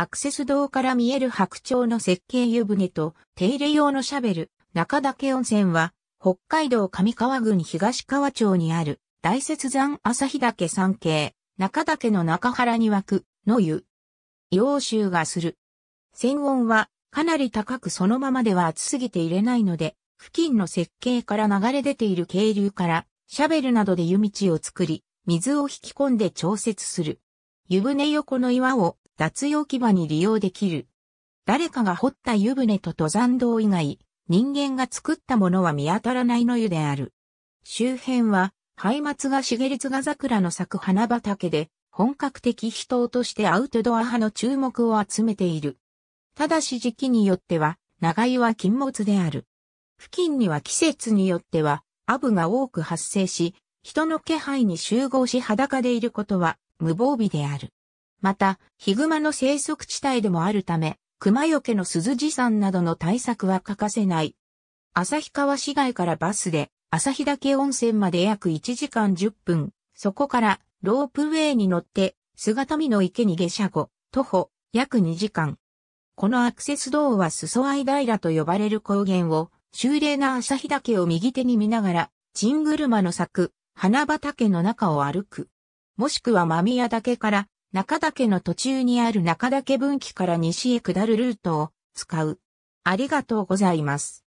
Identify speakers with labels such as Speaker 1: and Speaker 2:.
Speaker 1: アクセス道から見える白鳥の設計湯船と手入れ用のシャベル、中岳温泉は、北海道上川郡東川町にある大雪山朝日岳山系、中岳の中原に湧く、の湯。洋州がする。泉温は、かなり高くそのままでは暑すぎて入れないので、付近の設計から流れ出ている渓流から、シャベルなどで湯道を作り、水を引き込んで調節する。湯船横の岩を脱用牙に利用できる。誰かが掘った湯船と登山道以外、人間が作ったものは見当たらないの湯である。周辺は、ハ松が茂り津が桜の咲く花畑で、本格的秘湯としてアウトドア派の注目を集めている。ただし時期によっては、長湯は禁物である。付近には季節によっては、アブが多く発生し、人の気配に集合し裸でいることは無防備である。また、ヒグマの生息地帯でもあるため、熊よけの鈴持山などの対策は欠かせない。旭川市街からバスで、旭岳温泉まで約1時間10分、そこからロープウェイに乗って、姿見の池に下車後、徒歩約2時間。このアクセス道は裾合平と呼ばれる高原を、修麗な旭岳を右手に見ながら、チングルマの咲く、花畑の中を歩く。もしくは間宮岳から中岳の途中にある中岳分岐から西へ下るルートを使う。ありがとうございます。